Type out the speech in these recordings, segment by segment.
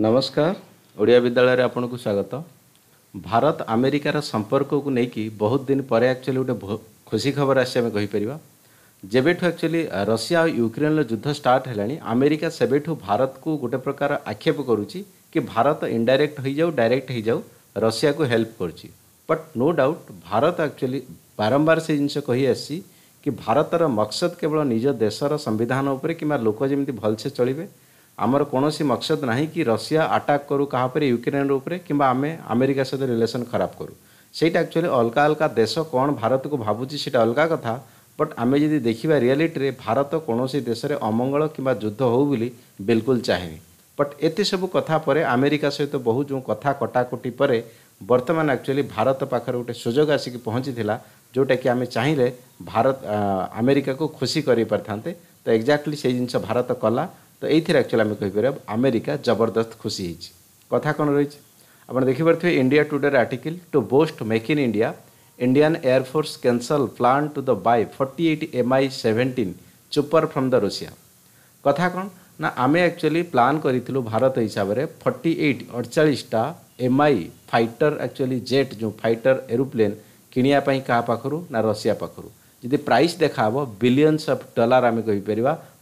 ନମସ୍କାର ଓଡ଼ିଆ ବିଦ୍ୟାଳୟରେ ଆପଣଙ୍କୁ ସ୍ୱାଗତ ଭାରତ ଆମେରିକାର ସମ୍ପର୍କକୁ ନେଇକି ବହୁତ ଦିନ ପରେ ଆକ୍ଚୁଆଲି ଗୋଟେ ଖୁସି ଖବର ଆସିଛି ଆମେ କହିପାରିବା ଯେବେଠୁ ଆକ୍ଚୁଆଲି ରଷିଆ ଆଉ ୟୁକ୍ରେନର ଯୁଦ୍ଧ ଷ୍ଟାର୍ଟ ହେଲାଣି ଆମେରିକା ସେବେଠୁ ଭାରତକୁ ଗୋଟେ ପ୍ରକାର ଆକ୍ଷେପ କରୁଛି କି ଭାରତ ଇନଡାଇରେକ୍ଟ ହୋଇଯାଉ ଡାଇରେକ୍ଟ ହୋଇଯାଉ ରଷିଆକୁ ହେଲ୍ପ କରୁଛି but no doubt Bharat actually ବାରମ୍ବାର ସେ ଜିନିଷ କହି ଆସିଛି କି ଭାରତର ମକସଦ କେବଳ ନିଜ ଦେଶର ସମ୍ବିଧାନ ଉପରେ କିମ୍ବା ଲୋକ ଯେମିତି ଭଲସେ ଚଳିବେ ଆମର କୌଣସି ମକସଦ ନାହିଁ କି ରଷିଆ ଆଟାକ୍ କରୁ କାହା ଉପରେ ୟୁକ୍ରେନ୍ ଉପରେ କିମ୍ବା ଆମେ ଆମେରିକା ସହିତ ରିଲେସନ୍ ଖରାପ କରୁ ସେଇଟା ଆକ୍ଚୁଆଲି ଅଲଗା ଅଲଗା ଦେଶ କ'ଣ ଭାରତକୁ ଭାବୁଛି ସେଇଟା ଅଲଗା କଥା ବଟ୍ ଆମେ ଯଦି ଦେଖିବା ରିଆଲିଟିରେ ଭାରତ କୌଣସି ଦେଶରେ ଅମଙ୍ଗଳ କିମ୍ବା ଯୁଦ୍ଧ ହେଉ ବୋଲି ବିଲକୁଲ ଚାହେଁନି ବଟ୍ ଏତେସବୁ କଥା ପରେ ଆମେରିକା ସହିତ ବହୁ ଯେଉଁ କଥା କଟାକଟି ପରେ ବର୍ତ୍ତମାନ ଆକ୍ଚୁଆଲି ଭାରତ ପାଖରେ ଗୋଟେ ସୁଯୋଗ ଆସିକି ପହଞ୍ଚିଥିଲା ଯେଉଁଟାକି ଆମେ ଚାହିଁଲେ ଭାରତ ଆମେରିକାକୁ ଖୁସି କରିପାରିଥାନ୍ତେ ତ ଏକ୍ଜାକ୍ଟଲି ସେଇ ଜିନିଷ ଭାରତ କଲା ତ ଏଇଥିରେ ଆକ୍ଚୁଆଲି ଆମେ କହିପାରିବା ଆମେରିକା ଜବରଦସ୍ତ ଖୁସି ହେଇଛି କଥା କ'ଣ ରହିଛି ଆପଣ ଦେଖିପାରୁଥିବେ ଇଣ୍ଡିଆ ଟୁଡେର article to boost make in India Indian air force cancel plan to the buy forty eight M I seventeen chopper from the Russia କଥା କ'ଣ ନା ଆମେ ଆକ୍ଚୁଆଲି ପ୍ଲାନ୍ କରିଥିଲୁ ଭାରତ ହିସାବରେ ଫର୍ଟି ଏଇଟ୍ ଅଡ଼ଚାଳିଶଟା M I fighter actually jet ଯେଉଁ fighter aeroplane କିଣିବା ପାଇଁ କାହା ପାଖରୁ ନା ରଷିଆ ପାଖରୁ जी प्राइस देखा बिलियनस अफ डलार आम कहींपर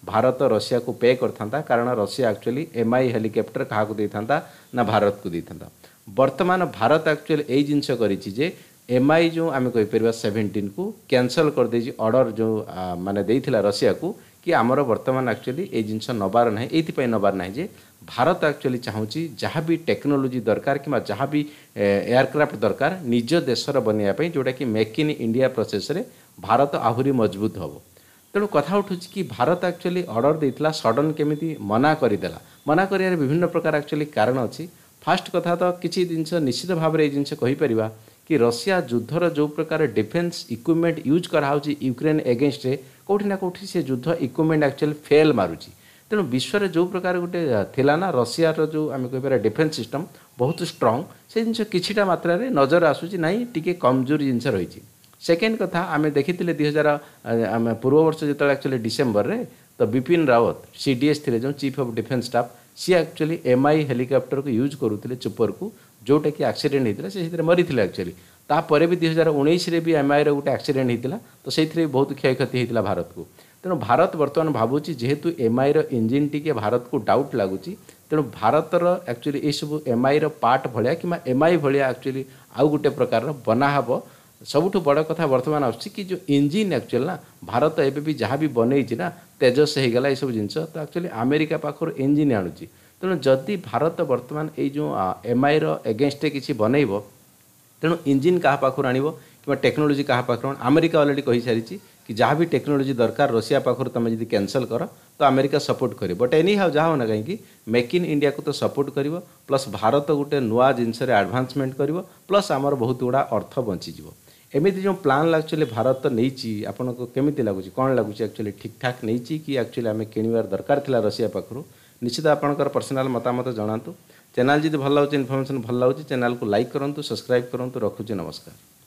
भारत रशिया को पे करता कारण रशिया आकचुअली एम आई हेलिकप्टर क्या था ना भारत को दे था बर्तमान भारत आकचुअली यही जिनस कर एम आई जो आम कहींपर सेवेन्टीन को क्यासल करदे अर्डर जो मैंने रशिया को कि आमर बर्तमान आकचुअली ये जिनस नबार ना ये नबार ना जे भारत आकचुअली चाहूँगी जहाँ भी टेक्नोलोजी दरकार कि एयरक्राफ्ट दरकार निज देश बनवाई जोटा कि make in India process Bharat ଆହୁରି ମଜବୁତ ହେବ ତେଣୁ କଥା ଉଠୁଛି କି ଭାରତ ଆକ୍ଚୁଆଲି ଅର୍ଡ଼ର ଦେଇଥିଲା ସଡ଼ନ୍ କେମିତି ମନା କରିଦେଲା ମନା କରିବାରେ ବିଭିନ୍ନ ପ୍ରକାର ଆକ୍ଚୁଆଲି କାରଣ ଅଛି ଫାଷ୍ଟ କଥା ତ କିଛି ଜିନିଷ ନିଶ୍ଚିତ ଭାବରେ ଏଇ ଜିନିଷ କହିପାରିବା କି ରଷିଆ ଯୁଦ୍ଧର ଯେଉଁ ପ୍ରକାର ଡିଫେନ୍ସ ଇକ୍ୱିପମେଣ୍ଟ ୟୁଜ୍ କରାହେଉଛି ୟୁକ୍ରେନ୍ ଏଗେନ୍ଷ୍ଟରେ କେଉଁଠି ନା କେଉଁଠି ସେ ଯୁଦ୍ଧ ଇକ୍ୱିପମେଣ୍ଟ ଆକ୍ଚୁଆଲି ଫେଲ୍ ମାରୁଛି ତେଣୁ ବିଶ୍ୱରେ ଯେଉଁ ପ୍ରକାର ଗୋଟେ ଥିଲା ନା ରଷିଆର ଯେଉଁ ଆମେ କହିପାରିବା ଡିଫେନ୍ସ ସିଷ୍ଟମ୍ ବହୁତ ଷ୍ଟ୍ରଙ୍ଗ ସେ ଜିନିଷ କିଛିଟା ମାତ୍ରାରେ ନଜର ଆସୁଛି ନାହିଁ ଟିକିଏ କମଜୋରି ଜିନିଷ ରହିଛି सेकेंड कथ आम देखी दुई हजार पूर्व वर्ष जो एक्चुअली डिसेम्बर में तो विपिन रावत सी डीएस थे जो चिफ अफ डिफेन्स स्टाफ सी एक्चुअली एम आई हेलिकप्टर को यूज करुते चुपर को जोटा कि आक्सीडेट होता है से मरी एक्चुअली तापर भी दुई हजार उन्नीस भी एम आई रोटे आक्सीडेट होता तो से बहुत क्षय क्षति होता भारत को तेणु भारत बर्तमान भावुच्छी जेहेतु एम आई रंजिन टीके भारत को डाउट लगुच तेणु भारत एक्चुअली ये सब एम आई रार्ट भाया कि एम आई भाया एक्चुअली आउ गोटे प्रकार बनाहब ସବୁଠୁ ବଡ଼ କଥା ବର୍ତ୍ତମାନ ଆସୁଛି କି ଯେଉଁ ଇଞ୍ଜିନ୍ ଆକ୍ଚୁଆଲି ନା ଭାରତ ଏବେ ବି ଯାହା ବି ବନେଇଛି ନା ତେଜସ୍ ହେଇଗଲା ଏସବୁ ଜିନିଷ ତ ଆକ୍ଚୁଆଲି ଆମେରିକା ପାଖରୁ ଇଞ୍ଜିନ୍ ଆଣୁଛି ତେଣୁ ଯଦି ଭାରତ ବର୍ତ୍ତମାନ ଏଇ ଯେଉଁ ଏମ୍ଆଇର ଏଗେନଷ୍ଟରେ କିଛି ବନେଇବ ତେଣୁ ଇଞ୍ଜିନ୍ କାହା ପାଖରୁ ଆଣିବ କିମ୍ବା ଟେକ୍ନୋଲୋଜି କାହା ପାଖରୁ ଆଣିବ ଆମେରିକା ଅଲରେଡ଼ି କହିସାରିଛି କି ଯାହା ବି ଟେକ୍ନୋଲୋଜି ଦରକାର ରଷିଆ ପାଖରୁ ତୁମେ ଯଦି କ୍ୟାନସଲ୍ କର ତ ଆମେରିକା ସପୋର୍ଟ କରିବ ବଟ୍ ଏନି ହାଉ ଯାହା ହେଉନା କାହିଁକି ମେକ୍ ଇନ୍ ଇଣ୍ଡିଆକୁ ତ ସପୋର୍ଟ କରିବ ପ୍ଲସ୍ ଭାରତ ଗୋଟେ ନୂଆ ଜିନିଷରେ ଆଡ଼ଭାନ୍ସମେଣ୍ଟ କରିବ ପ୍ଲସ୍ ଆମର ବହୁତ ଗୁଡ଼ା ଅର୍ଥ ବଞ୍ଚିଯିବ ଏମିତି ଯେଉଁ ପ୍ଲାନ୍ ଆକ୍ଚୁଆଲି ଭାରତ ନେଇଛି ଆପଣଙ୍କୁ କେମିତି ଲାଗୁଛି କ'ଣ ଲାଗୁଛି ଆକ୍ଚୁଆଲି ଠିକ୍ଠାକ୍ ନେଇଛି କି ଆକ୍ଚୁଆଲି ଆମେ କିଣିବାର ଦରକାର ଥିଲା ରଷିଆ ପାଖରୁ ନିଶ୍ଚିତ ଆପଣଙ୍କର ପର୍ସନାଲ୍ ମତାମତ ଜଣାନ୍ତୁ ଚ୍ୟାନେଲ୍ ଯଦି ଭଲ ଲାଗୁଛି ଇନଫର୍ମେସନ୍ ଭଲ ଲାଗୁଛି ଚ୍ୟାନେଲ୍କୁ ଲାଇକ୍ କରନ୍ତୁ ସବସ୍କ୍ରାଇବ୍ କରନ୍ତୁ ରଖୁଛି ନମସ୍କାର